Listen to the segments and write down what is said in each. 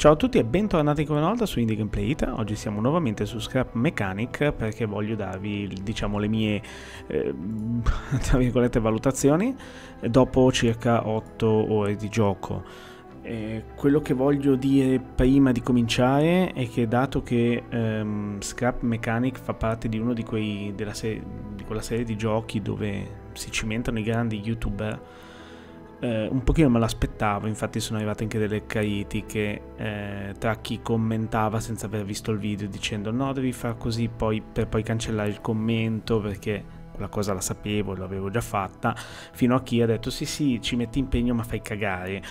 Ciao a tutti e bentornati come una volta su Indie Gameplay It. Oggi siamo nuovamente su Scrap Mechanic perché voglio darvi, diciamo, le mie, eh, tra virgolette, valutazioni dopo circa 8 ore di gioco. Eh, quello che voglio dire prima di cominciare è che dato che ehm, Scrap Mechanic fa parte di uno di, quei, della serie, di quella serie di giochi dove si cimentano i grandi youtuber, eh, un pochino me l'aspettavo, infatti sono arrivate anche delle critiche eh, tra chi commentava senza aver visto il video dicendo no devi far così poi, per poi cancellare il commento perché quella cosa la sapevo, l'avevo già fatta, fino a chi ha detto sì sì ci metti impegno ma fai cagare,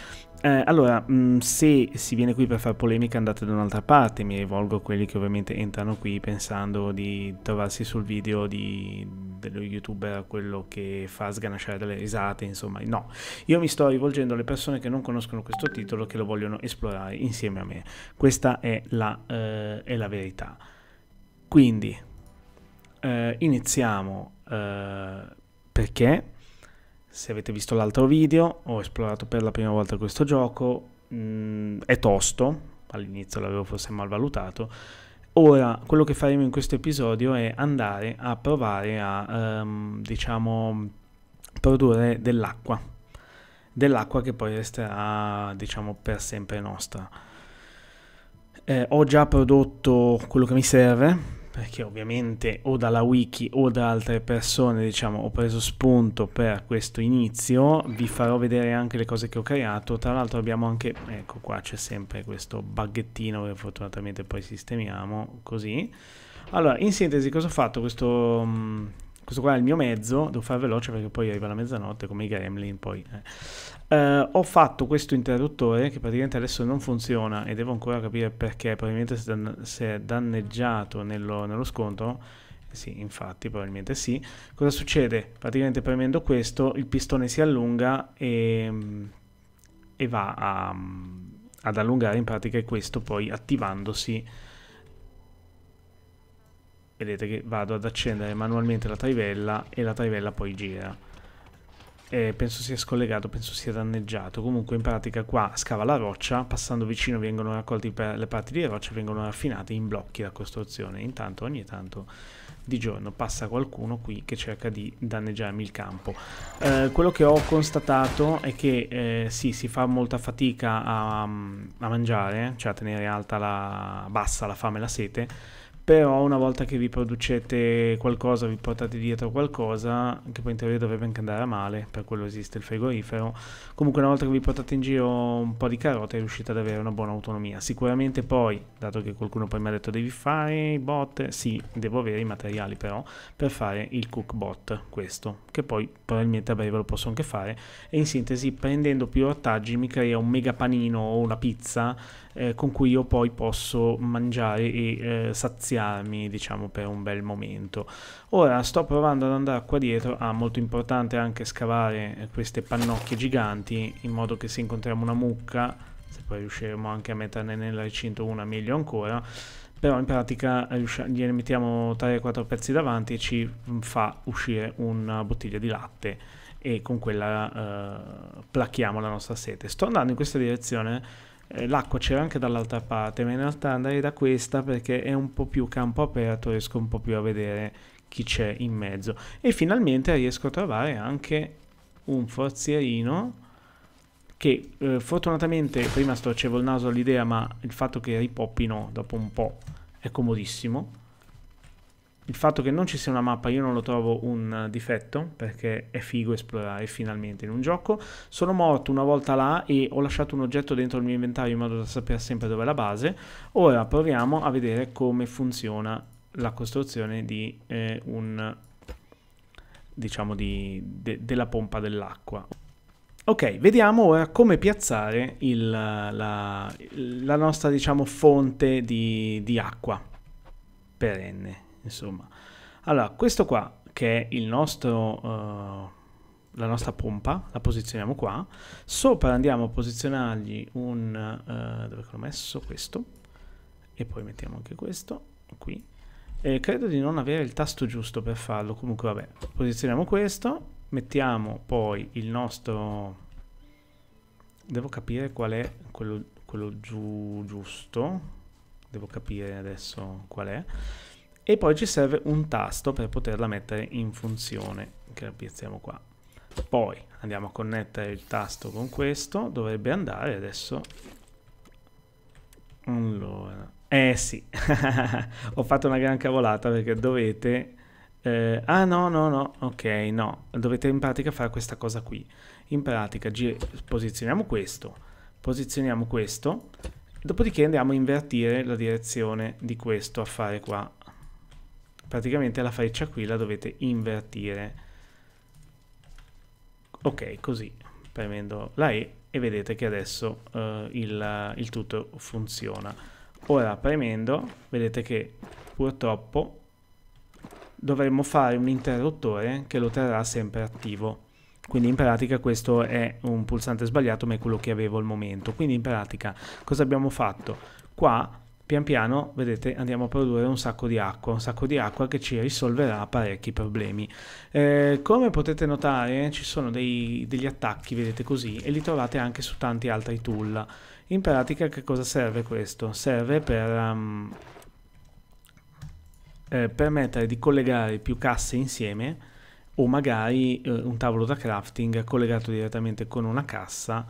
eh, allora, mh, mm, se si viene qui per fare polemica andate da un'altra parte, mi rivolgo a quelli che ovviamente entrano qui pensando di trovarsi sul video di, dello youtuber, quello che fa sganasciare delle risate, insomma, no. Io mi sto rivolgendo alle persone che non conoscono questo titolo, che lo vogliono esplorare insieme a me. Questa è la, eh, è la verità. Quindi, eh, iniziamo eh, perché se avete visto l'altro video ho esplorato per la prima volta questo gioco, mm, è tosto, all'inizio l'avevo forse mal valutato. ora quello che faremo in questo episodio è andare a provare a, um, diciamo, produrre dell'acqua, dell'acqua che poi resterà, diciamo, per sempre nostra. Eh, ho già prodotto quello che mi serve, perché ovviamente o dalla wiki o da altre persone diciamo ho preso spunto per questo inizio vi farò vedere anche le cose che ho creato tra l'altro abbiamo anche ecco qua c'è sempre questo baghettino che fortunatamente poi sistemiamo così allora in sintesi cosa ho fatto questo mm, questo qua è il mio mezzo, devo fare veloce perché poi arriva la mezzanotte come i gremlin, poi... Eh. Eh, ho fatto questo interruttore che praticamente adesso non funziona e devo ancora capire perché, probabilmente se, dann- se è danneggiato nello, nello scontro, eh sì, infatti, probabilmente sì. Cosa succede? Praticamente premendo questo, il pistone si allunga e, e va a, ad allungare in pratica questo poi attivandosi vedete che vado ad accendere manualmente la trivella e la trivella poi gira eh, penso sia scollegato, penso sia danneggiato comunque in pratica qua scava la roccia passando vicino vengono raccolti le parti di roccia vengono raffinate in blocchi da costruzione intanto ogni tanto di giorno passa qualcuno qui che cerca di danneggiarmi il campo. Eh, quello che ho constatato è che eh, sì, si fa molta fatica a, mm, a, mangiare, cioè a tenere alta la, bassa la fame e la sete, però una volta che vi producete qualcosa, vi portate dietro qualcosa, che poi in teoria dovrebbe anche andare a male, per quello esiste il frigorifero, comunque una volta che vi portate in giro un po' di carote riuscite ad avere una buona autonomia. Sicuramente poi, dato che qualcuno poi mi ha detto devi fare i bot, sì, devo avere i materiali però per fare il cookbot, questo, che poi probabilmente a breve lo posso anche fare, e in sintesi prendendo più ortaggi mi crea un mega panino o una pizza eh, con cui io poi posso mangiare e eh, saziarmi diciamo per un bel momento ora sto provando ad andare qua dietro ah molto importante anche scavare eh, queste pannocchie giganti in modo che se incontriamo una mucca se poi riusciremo anche a metterne nella recinto una meglio ancora però in pratica gliene mettiamo 3-4 pezzi davanti e ci mm, fa uscire una bottiglia di latte e con quella eh, placchiamo la nostra sete. Sto andando in questa direzione eh, l'acqua c'era anche dall'altra parte, ma in realtà andare da questa perché è un po' più campo aperto, riesco un po' più a vedere chi c'è in mezzo. E finalmente riesco a trovare anche un forzierino che eh, fortunatamente prima storcevo il naso all'idea, ma il fatto che ripoppino dopo un po' è comodissimo. Il fatto che non ci sia una mappa io non lo trovo un eh, difetto perché è figo esplorare finalmente in un gioco. Sono morto una volta là e ho lasciato un oggetto dentro il mio inventario in modo da sapere sempre dove è la base. Ora proviamo a vedere come funziona la costruzione di eh, un diciamo di, de, della pompa dell'acqua. Ok, vediamo ora come piazzare il, la, la, nostra diciamo, fonte di, di acqua perenne insomma. Allora, questo qua, che è il nostro, uh, la nostra pompa, la posizioniamo qua. Sopra andiamo a posizionargli un... Uh, dove l'ho messo? Questo. E poi mettiamo anche questo, qui. E credo di non avere il tasto giusto per farlo, comunque vabbè. Posizioniamo questo, mettiamo poi il nostro... Devo capire qual è quello, quello giù, giusto. Devo capire adesso qual è e poi ci serve un tasto per poterla mettere in funzione che appiazziamo qua poi andiamo a connettere il tasto con questo dovrebbe andare adesso allora eh sì ho fatto una gran cavolata perché dovete eh, ah no no no ok no dovete in pratica fare questa cosa qui in pratica posizioniamo questo posizioniamo questo dopodiché andiamo a invertire la direzione di questo affare qua praticamente la freccia qui la dovete invertire ok così premendo la E e vedete che adesso eh, il, il tutto funziona ora premendo vedete che purtroppo dovremmo fare un interruttore che lo terrà sempre attivo quindi in pratica questo è un pulsante sbagliato ma è quello che avevo al momento quindi in pratica cosa abbiamo fatto qua pian piano, vedete, andiamo a produrre un sacco di acqua, un sacco di acqua che ci risolverà parecchi problemi. Eh, come potete notare ci sono dei, degli attacchi, vedete così, e li trovate anche su tanti altri tool. In pratica che cosa serve questo? Serve per, um, eh, permettere di collegare più casse insieme o magari eh, un tavolo da crafting collegato direttamente con una cassa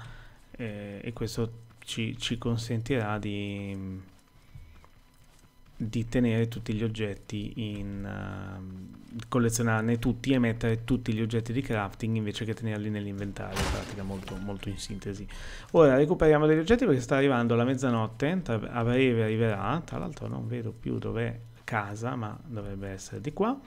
eh, e questo ci, ci consentirà di di tenere tutti gli oggetti in uh, collezionarne tutti e mettere tutti gli oggetti di crafting invece che tenerli nell'inventario, in pratica molto, molto in sintesi. Ora recuperiamo degli oggetti perché sta arrivando la mezzanotte, a breve arriverà, tra l'altro non vedo più dov'è casa, ma dovrebbe essere di qua.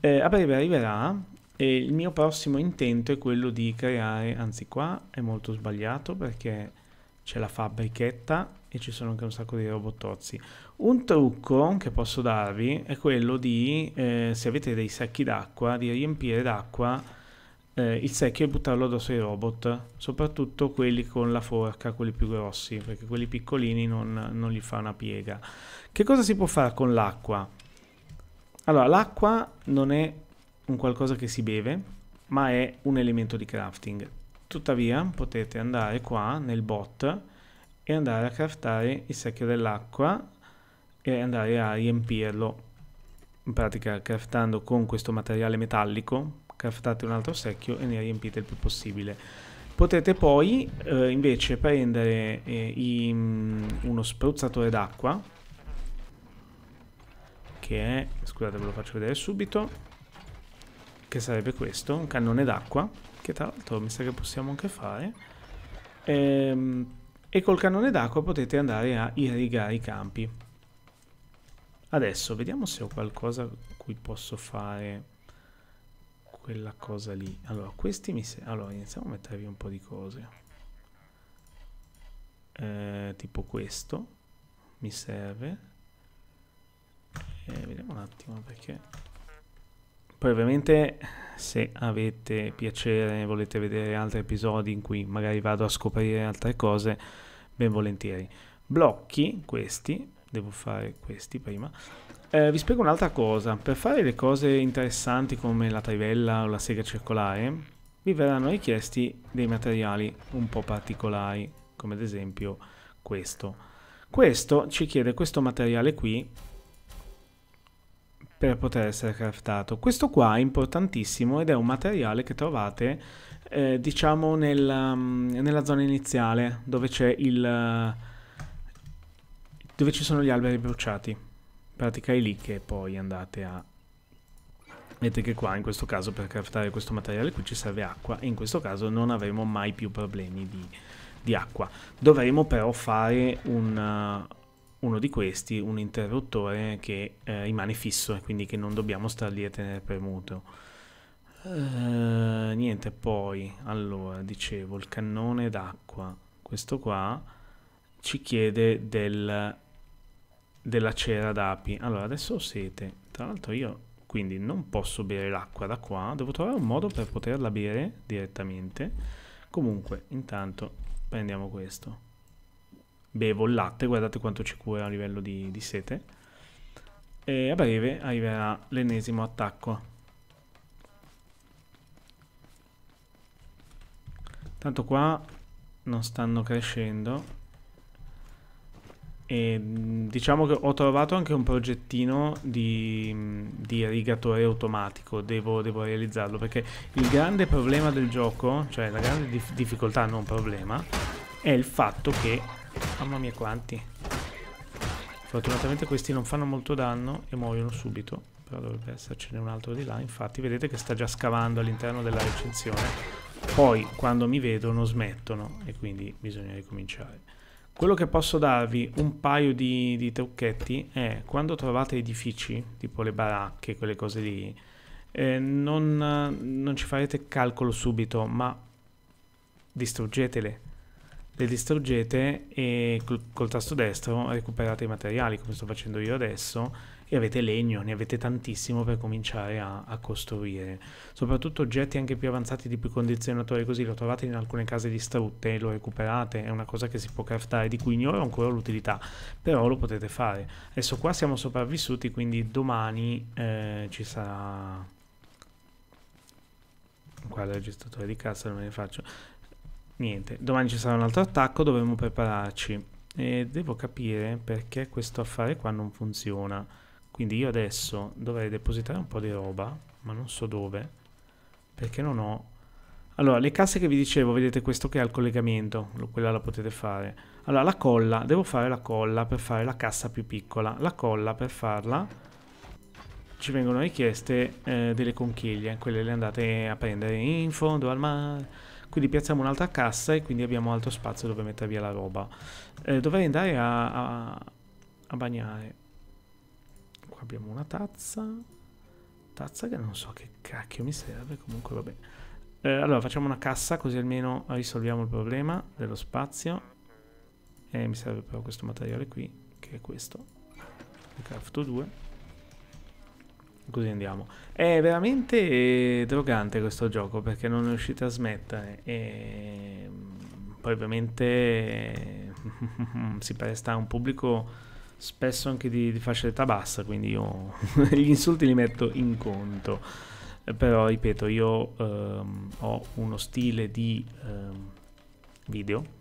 Eh, a breve arriverà e il mio prossimo intento è quello di creare, anzi qua è molto sbagliato perché c'è la fabbrichetta e ci sono anche un sacco di robottozzi. Un trucco che posso darvi è quello di, eh, se avete dei secchi d'acqua, di riempire d'acqua eh, il secchio e buttarlo addosso ai robot, soprattutto quelli con la forca, quelli più grossi, perché quelli piccolini non, non gli fa una piega. Che cosa si può fare con l'acqua? Allora, l'acqua non è un qualcosa che si beve, ma è un elemento di crafting. Tuttavia potete andare qua nel bot e andare a craftare il secchio dell'acqua e andare a riempirlo in pratica craftando con questo materiale metallico craftate un altro secchio e ne riempite il più possibile potete poi eh, invece prendere eh, i, mm, uno spruzzatore d'acqua che è scusate ve lo faccio vedere subito che sarebbe questo un cannone d'acqua che tra l'altro mi sa che possiamo anche fare ehm, e col cannone d'acqua potete andare a irrigare i campi. Adesso vediamo se ho qualcosa a cui posso fare quella cosa lì. Allora, questi mi Allora, iniziamo a mettervi un po' di cose. Eh, tipo questo mi serve. Eh, vediamo un attimo perché poi ovviamente se avete piacere e volete vedere altri episodi in cui magari vado a scoprire altre cose, ben volentieri. Blocchi questi, devo fare questi prima. Eh, vi spiego un'altra cosa, per fare le cose interessanti come la trivella o la sega circolare, vi verranno richiesti dei materiali un po' particolari, come ad esempio questo. Questo ci chiede questo materiale qui per poter essere craftato. Questo qua è importantissimo ed è un materiale che trovate eh, diciamo nel, mm, nella zona iniziale dove c'è il eh, dove ci sono gli alberi bruciati. In pratica è lì che poi andate a Vedete che qua in questo caso per craftare questo materiale qui ci serve acqua e in questo caso non avremo mai più problemi di, di acqua. Dovremo però fare un, uno di questi un interruttore che eh, rimane fisso e quindi che non dobbiamo star lì a tenere premuto uh, niente poi allora dicevo il cannone d'acqua questo qua ci chiede del, della cera d'api allora adesso ho sete tra l'altro io quindi non posso bere l'acqua da qua devo trovare un modo per poterla bere direttamente comunque intanto prendiamo questo bevo il latte, guardate quanto ci cura a livello di, di sete. E a breve arriverà l'ennesimo attacco. Tanto qua non stanno crescendo. E mm, diciamo che ho trovato anche un progettino di, mm, di irrigatore automatico, devo, devo, realizzarlo perché il grande problema del gioco, cioè la grande dif difficoltà, non problema, è il fatto che Mamma mia quanti. Fortunatamente questi non fanno molto danno e muoiono subito. Però dovrebbe essercene un altro di là. Infatti vedete che sta già scavando all'interno della recinzione. Poi quando mi vedono smettono e quindi bisogna ricominciare. Quello che posso darvi un paio di, di trucchetti è quando trovate edifici, tipo le baracche, quelle cose lì, eh, non, non ci farete calcolo subito, ma distruggetele le distruggete e col, col tasto destro recuperate i materiali come sto facendo io adesso e avete legno, ne avete tantissimo per cominciare a, a, costruire. Soprattutto oggetti anche più avanzati di più condizionatori così, lo trovate in alcune case distrutte, lo recuperate, è una cosa che si può craftare, di cui ignoro ancora l'utilità, però lo potete fare. Adesso qua siamo sopravvissuti, quindi domani eh, ci sarà... Qua il registratore di cassa non me ne faccio. Niente, domani ci sarà un altro attacco, dovremo prepararci. E devo capire perché questo affare qua non funziona. Quindi io adesso dovrei depositare un po' di roba, ma non so dove, perché non ho... Allora, le casse che vi dicevo, vedete questo che ha il collegamento, quella la potete fare. Allora, la colla, devo fare la colla per fare la cassa più piccola. La colla, per farla, ci vengono richieste eh, delle conchiglie, quelle le andate a prendere in fondo al mare quindi piazziamo un'altra cassa e quindi abbiamo altro spazio dove mettere via la roba eh, dovrei andare a, a, a bagnare qua abbiamo una tazza tazza che non so che cacchio mi serve comunque vabbè eh, allora facciamo una cassa così almeno risolviamo il problema dello spazio e eh, mi serve però questo materiale qui che è questo ne crafto 2 Così andiamo. È veramente drogante questo gioco perché non riuscite a smettere. E mm, poi ovviamente si presta a un pubblico spesso anche di, di fascia d'età bassa, quindi io gli insulti li metto in conto. Però ripeto, io ehm, ho uno stile di ehm, video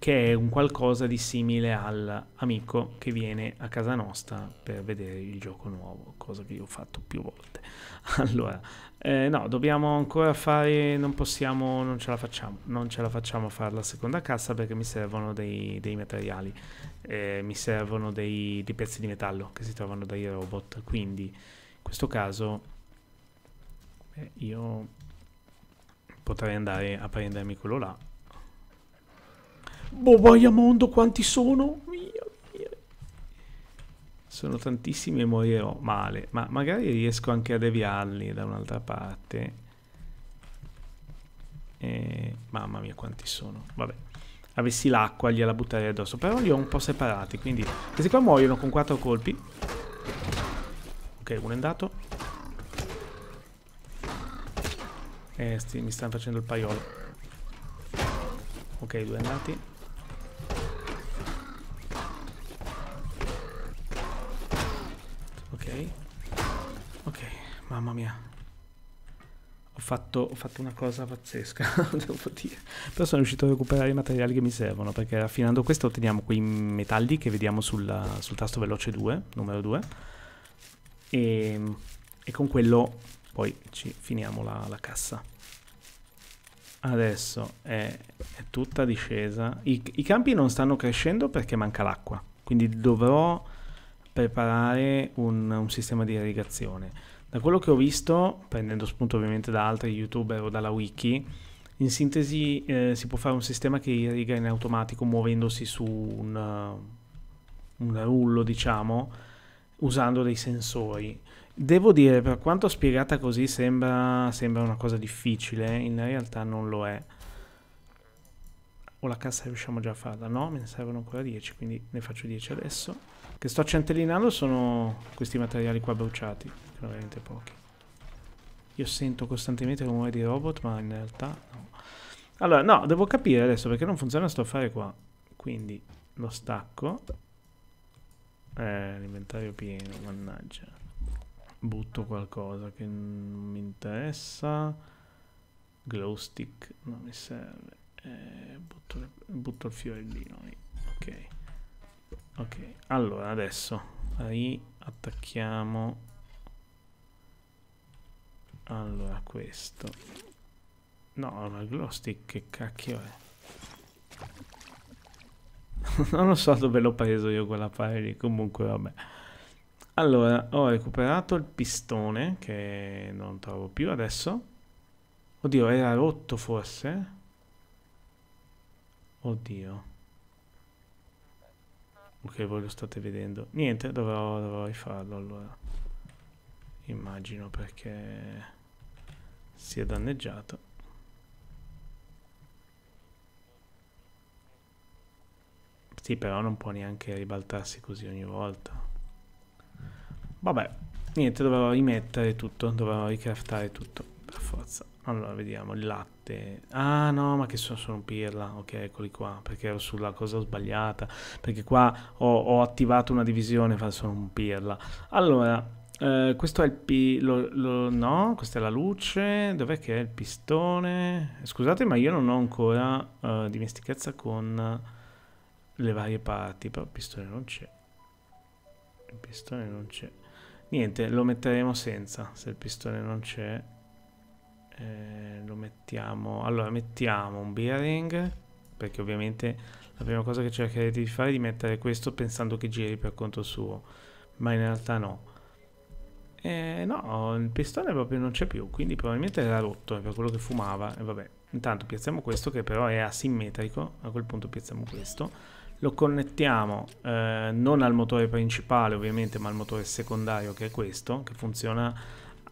che è un qualcosa di simile all'amico che viene a casa nostra per vedere il gioco nuovo, cosa che io ho fatto più volte. Allora, eh, no, dobbiamo ancora fare, non possiamo, non ce la facciamo, non ce la facciamo fare la seconda cassa perché mi servono dei, dei materiali, eh, mi servono dei, dei pezzi di metallo che si trovano dai robot, quindi in questo caso beh, io potrei andare a prendermi quello là Boh, vai a mondo, quanti sono? Mio, mio. Sono tantissimi e morirò male. Ma magari riesco anche a deviarli da un'altra parte. E... Mamma mia, quanti sono. Vabbè. Avessi l'acqua, gliela butterei addosso. Però li ho un po' separati, quindi... Questi qua muoiono con quattro colpi. Ok, uno è andato. Eh, sti, mi stanno facendo il paiolo. Ok, due andati. Mamma mia. Ho fatto, ho fatto una cosa pazzesca, devo dire. Però sono riuscito a recuperare i materiali che mi servono, perché raffinando questo otteniamo quei metalli che vediamo sulla, sul tasto veloce 2, numero 2. E, ehm, e con quello poi ci finiamo la, la cassa. Adesso è, è tutta discesa. I, I campi non stanno crescendo perché manca l'acqua, quindi dovrò preparare un, un, sistema di irrigazione. Da quello che ho visto, prendendo spunto ovviamente da altri youtuber o dalla wiki, in sintesi eh, si può fare un sistema che irriga in automatico muovendosi su un, eh, un rullo, diciamo, usando dei sensori. Devo dire, per quanto spiegata così sembra, sembra una cosa difficile, in realtà non lo è o la cassa riusciamo già a farla? No, me ne servono ancora 10, quindi ne faccio 10 adesso. Che sto centellinando sono questi materiali qua bruciati, che sono veramente pochi. Io sento costantemente rumore di robot, ma in realtà no. Allora, no, devo capire adesso perché non funziona sto affare qua. Quindi lo stacco. Eh, l'inventario pieno, mannaggia. Butto qualcosa che non mi interessa. Glow stick, non mi serve. Eh, butto, butto, il fiorellino lì. ok ok allora adesso lì attacchiamo allora questo no ma glow stick che cacchio è non lo so dove l'ho preso io quella pari lì comunque vabbè allora ho recuperato il pistone che non trovo più adesso oddio era rotto forse Oddio. Ok, voi lo state vedendo. Niente, dovrò, dovrò rifarlo allora. Immagino perché si è danneggiato. Sì, però non può neanche ribaltarsi così ogni volta. Vabbè, niente, dovrò rimettere tutto, dovrò ricraftare tutto, per forza. Allora, vediamo, il latte. Te... Ah no, ma che sono, sono pirla, ok, eccoli qua, perché ero sulla cosa sbagliata, perché qua ho, ho attivato una divisione, sono un pirla. Allora, eh, questo è il... Pi... Lo, lo... no, questa è la luce, dov'è che è il pistone? Scusate, ma io non ho ancora uh, dimestichezza con le varie parti, però il pistone non c'è. Il pistone non c'è. Niente, lo metteremo senza, se il pistone non c'è eh, lo mettiamo allora mettiamo un bearing perché ovviamente la prima cosa che cercherete di fare è di mettere questo pensando che giri per conto suo ma in realtà no eh, no il pistone proprio non c'è più quindi probabilmente era rotto è per quello che fumava e vabbè intanto piazziamo questo che però è asimmetrico a quel punto piazziamo questo lo connettiamo eh, non al motore principale ovviamente ma al motore secondario che è questo che funziona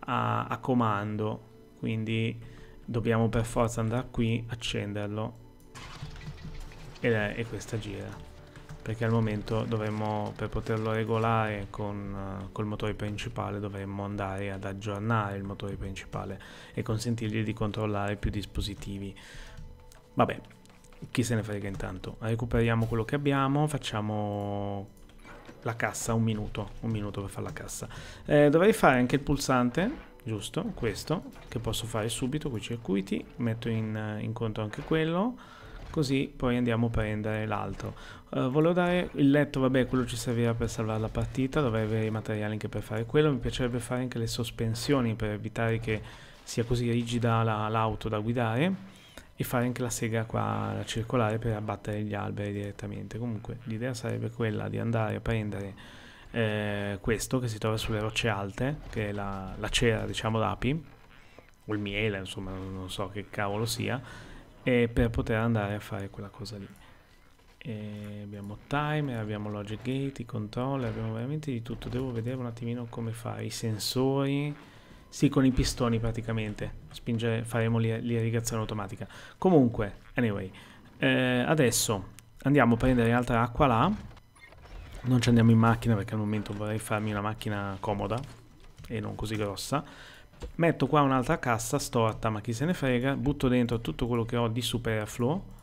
a, a comando quindi dobbiamo per forza andare qui, accenderlo e, e questa gira perché al momento dovremmo, per poterlo regolare con, uh, col motore principale dovremmo andare ad aggiornare il motore principale e consentirgli di controllare più dispositivi vabbè chi se ne frega intanto recuperiamo quello che abbiamo facciamo la cassa un minuto un minuto per fare la cassa eh, dovrei fare anche il pulsante giusto, questo, che posso fare subito con i circuiti, metto in, eh, in conto anche quello, così poi andiamo a prendere l'altro. Uh, volevo dare il letto, vabbè, quello ci servirà per salvare la partita, dovrei avere i materiali anche per fare quello, mi piacerebbe fare anche le sospensioni per evitare che sia così rigida l'auto la, da guidare e fare anche la sega qua la circolare per abbattere gli alberi direttamente. Comunque l'idea sarebbe quella di andare a prendere eh, questo che si trova sulle rocce alte, che è la, la cera diciamo d'api, o il miele, insomma non so che cavolo sia, e per poter andare a fare quella cosa lì. E abbiamo timer, abbiamo logic gate, i controller, abbiamo veramente di tutto, devo vedere un attimino come fare i sensori, sì con i pistoni praticamente, Spingere, faremo l'irrigazione automatica. Comunque, anyway, eh, adesso andiamo a prendere altra acqua là, non ci andiamo in macchina perché al momento vorrei farmi una macchina comoda e non così grossa metto qua un'altra cassa storta ma chi se ne frega butto dentro tutto quello che ho di superfluo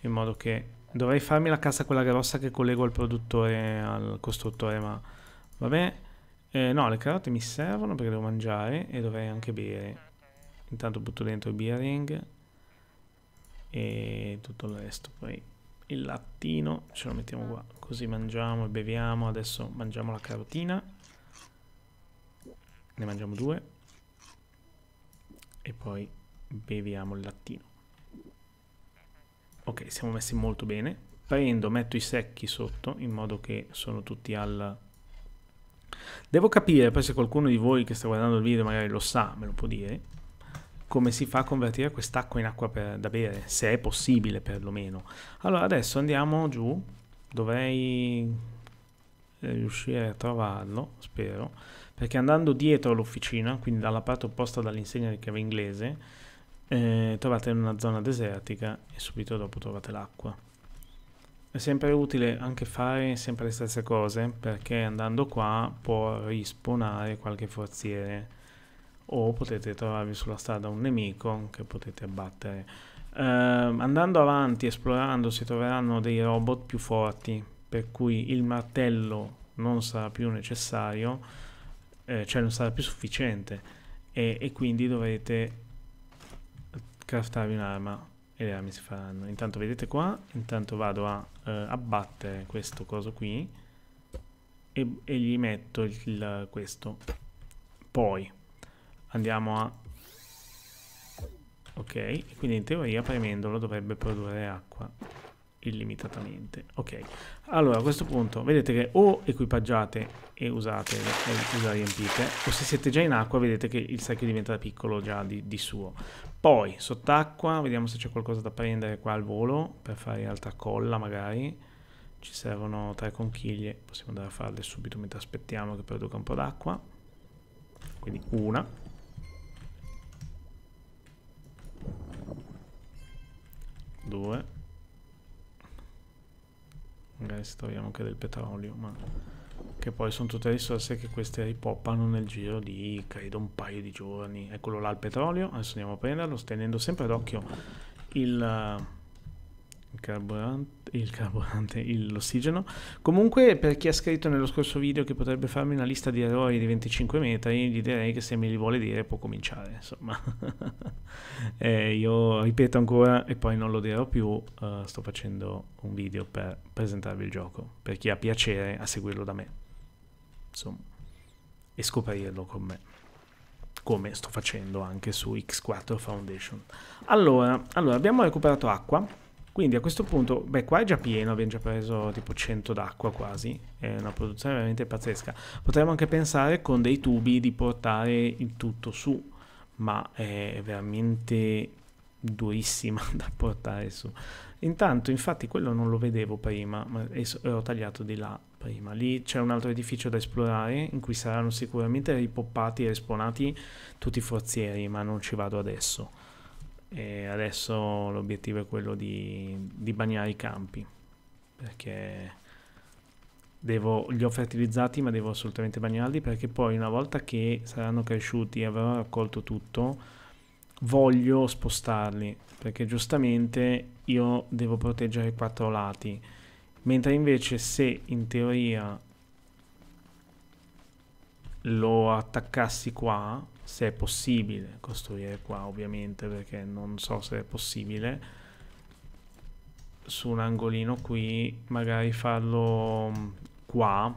in modo che dovrei farmi la cassa quella grossa che collego al produttore al costruttore ma vabbè eh, no le carote mi servono perché devo mangiare e dovrei anche bere intanto butto dentro il bearing e tutto il resto poi il lattino, ce lo mettiamo qua, così mangiamo e beviamo, adesso mangiamo la carotina, ne mangiamo due e poi beviamo il lattino. Ok, siamo messi molto bene, prendo, metto i secchi sotto in modo che sono tutti al... Devo capire, poi se qualcuno di voi che sta guardando il video magari lo sa, me lo può dire, come si fa a convertire quest'acqua in acqua per, da bere, se è possibile perlomeno. Allora adesso andiamo giù, dovrei eh, riuscire a trovarlo, spero, perché andando dietro l'officina, quindi dalla parte opposta dall'insegna di chiave inglese, eh, trovate una zona desertica e subito dopo trovate l'acqua. È sempre utile anche fare sempre le stesse cose perché andando qua può rispawnare qualche forziere o potete trovarvi sulla strada un nemico che potete abbattere. Eh, andando avanti, esplorando, si troveranno dei robot più forti, per cui il martello non sarà più necessario, eh, cioè non sarà più sufficiente, e, e quindi dovrete craftarvi un'arma e le armi si faranno. Intanto vedete qua, intanto vado a eh, abbattere questo coso qui e, e gli metto il, il, questo. Poi andiamo a ok quindi in teoria premendolo dovrebbe produrre acqua illimitatamente ok allora a questo punto vedete che o equipaggiate e usate e la riempite o se siete già in acqua vedete che il secchio diventa piccolo già di, di suo poi sott'acqua vediamo se c'è qualcosa da prendere qua al volo per fare altra colla magari ci servono tre conchiglie possiamo andare a farle subito mentre aspettiamo che produca un po' d'acqua quindi una 2 magari estraiamo anche del petrolio ma che poi sono tutte risorse che queste ripoppano nel giro di credo un paio di giorni eccolo là il petrolio adesso andiamo a prenderlo tenendo sempre d'occhio il, eh, il carburante il carburante, il, l'ossigeno. Comunque, per chi ha scritto nello scorso video che potrebbe farmi una lista di errori di 25 metri, gli direi che se me li vuole dire può cominciare. Insomma, eh, io ripeto ancora e poi non lo dirò più. Uh, sto facendo un video per presentarvi il gioco per chi ha piacere a seguirlo da me, insomma, e scoprirlo con me come sto facendo anche su X4 Foundation. Allora, allora abbiamo recuperato acqua quindi a questo punto, beh qua è già pieno, abbiamo già preso tipo 100 d'acqua quasi, è una produzione veramente pazzesca. Potremmo anche pensare con dei tubi di portare il tutto su, ma è veramente durissima da portare su. Intanto, infatti, quello non lo vedevo prima, ma ho tagliato di là prima. Lì c'è un altro edificio da esplorare in cui saranno sicuramente ripoppati e respawnati tutti i forzieri, ma non ci vado adesso e adesso l'obiettivo è quello di, di bagnare i campi perché devo, li ho fertilizzati ma devo assolutamente bagnarli perché poi una volta che saranno cresciuti e avrò raccolto tutto voglio spostarli perché giustamente io devo proteggere i quattro lati mentre invece se in teoria lo attaccassi qua se è possibile costruire qua ovviamente perché non so se è possibile su un angolino qui magari farlo mm, qua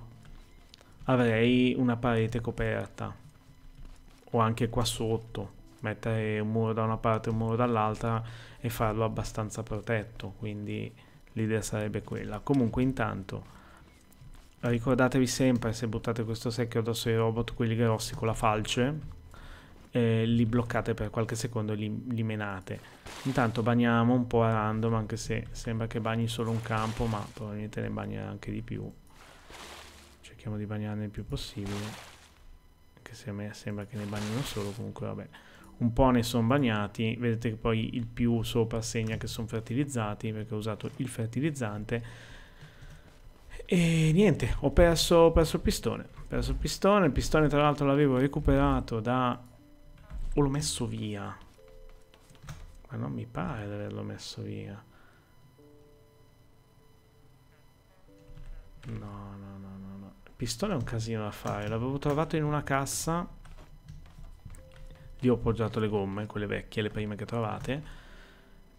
avrei una parete coperta o anche qua sotto mettere un muro da una parte e un muro dall'altra e farlo abbastanza protetto quindi l'idea sarebbe quella comunque intanto ricordatevi sempre se buttate questo secchio addosso ai robot quelli grossi con la falce eh, li bloccate per qualche secondo e li, li, menate. Intanto bagniamo un po' a random, anche se sembra che bagni solo un campo, ma probabilmente ne bagna anche di più. Cerchiamo di bagnarne il più possibile. Anche se a me sembra che ne bagnino solo, comunque vabbè. Un po' ne sono bagnati, vedete che poi il più sopra segna che sono fertilizzati, perché ho usato il fertilizzante. E niente, ho perso, perso il pistone. perso il pistone, il pistone tra l'altro l'avevo recuperato da o l'ho messo via? Ma non mi pare di averlo messo via. No, no, no, no, no. pistone è un casino da fare. L'avevo trovato in una cassa. Lì ho appoggiato le gomme, quelle vecchie, le prime che trovate.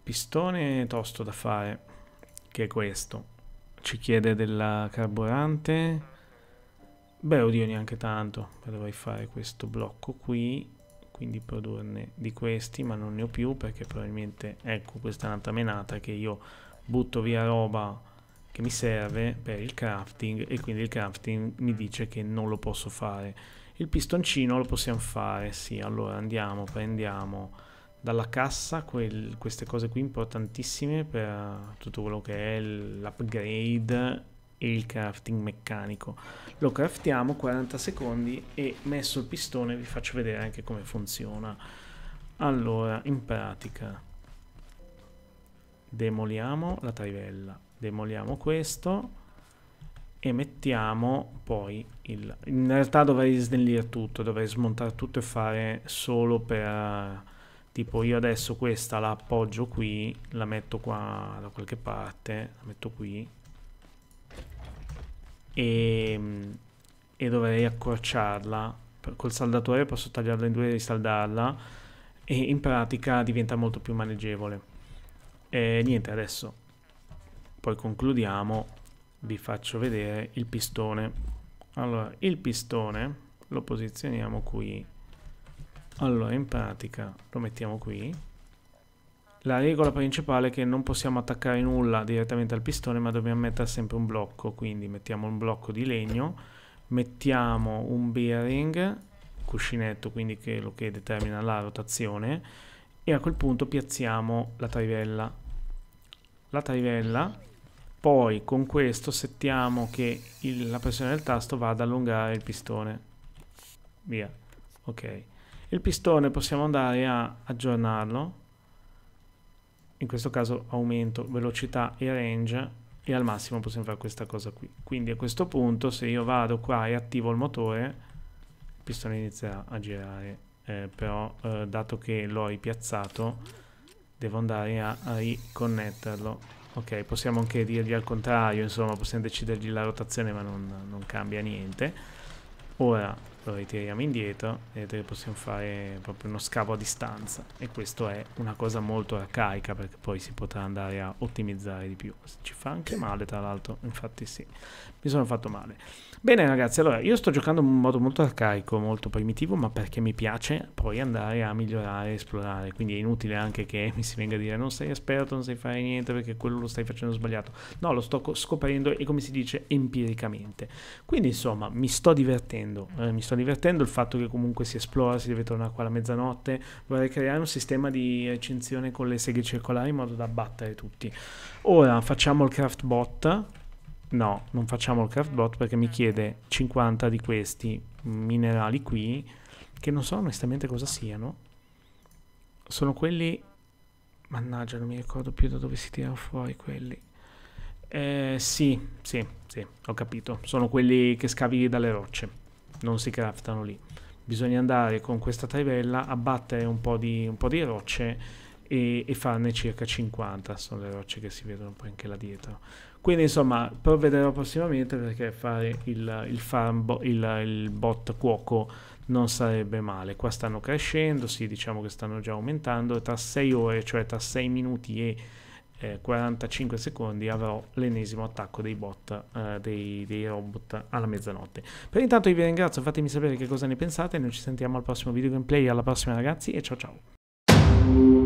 Pistone tosto da fare, che è questo. Ci chiede del carburante. Beh, oddio, neanche tanto. Dovrei fare questo blocco qui quindi produrne di questi ma non ne ho più perché probabilmente ecco questa è un'altra menata che io butto via roba che mi serve per il crafting e quindi il crafting mi dice che non lo posso fare il pistoncino lo possiamo fare sì allora andiamo prendiamo dalla cassa quel, queste cose qui importantissime per tutto quello che è l'upgrade e il crafting meccanico. Lo craftiamo 40 secondi e messo il pistone vi faccio vedere anche come funziona. Allora, in pratica demoliamo la trivella, demoliamo questo e mettiamo poi il... In realtà dovrei snellire tutto, dovrei smontare tutto e fare solo per... Tipo io adesso questa la appoggio qui, la metto qua da qualche parte, la metto qui e, e dovrei accorciarla col saldatore posso tagliarla in due e risaldarla e in pratica diventa molto più maneggevole e niente adesso poi concludiamo vi faccio vedere il pistone allora il pistone lo posizioniamo qui allora in pratica lo mettiamo qui la regola principale è che non possiamo attaccare nulla direttamente al pistone ma dobbiamo mettere sempre un blocco, quindi mettiamo un blocco di legno, mettiamo un bearing, cuscinetto quindi quello che determina la rotazione e a quel punto piazziamo la trivella. La trivella, poi con questo settiamo che il, la pressione del tasto va ad allungare il pistone. Via, ok. Il pistone possiamo andare a aggiornarlo in questo caso aumento velocità e range e al massimo possiamo fare questa cosa qui quindi a questo punto se io vado qua e attivo il motore il pistone inizia a girare eh, però eh, dato che l'ho ripiazzato devo andare a, a riconnetterlo ok possiamo anche dirgli al contrario insomma possiamo decidergli la rotazione ma non, non cambia niente ora lo ritiriamo indietro vedete che possiamo fare proprio uno scavo a distanza e questo è una cosa molto arcaica perché poi si potrà andare a ottimizzare di più ci fa anche male tra l'altro infatti sì mi sono fatto male bene ragazzi allora io sto giocando in un modo molto arcaico molto primitivo ma perché mi piace poi andare a migliorare esplorare quindi è inutile anche che mi si venga a dire non sei esperto non sai fare niente perché quello lo stai facendo sbagliato no lo sto scoprendo e come si dice empiricamente quindi insomma mi sto divertendo eh, mi sto sta divertendo, il fatto che comunque si esplora, si deve tornare qua alla mezzanotte, vorrei creare un sistema di recinzione con le seghe circolari in modo da abbattere tutti. Ora facciamo il craft bot, no, non facciamo il craft bot perché mi ah. chiede 50 di questi minerali qui, che non so onestamente cosa siano, sono quelli... Mannaggia, non mi ricordo più da dove si tirano fuori quelli. Eh, sì, sì, sì, ho capito. Sono quelli che scavi dalle rocce non si craftano lì. Bisogna andare con questa trivella a battere un po' di, un po di rocce e, e, farne circa 50, sono le rocce che si vedono poi anche là dietro. Quindi insomma provvederò prossimamente perché fare il, il farm bo- il, il bot cuoco non sarebbe male. Qua stanno crescendo, sì diciamo che stanno già aumentando, tra 6 ore, cioè tra 6 minuti e eh, 45 secondi avrò l'ennesimo attacco dei bot, eh, dei, dei, robot alla mezzanotte. Per intanto io vi ringrazio, fatemi sapere che cosa ne pensate, noi ci sentiamo al prossimo video gameplay, alla prossima ragazzi e ciao ciao!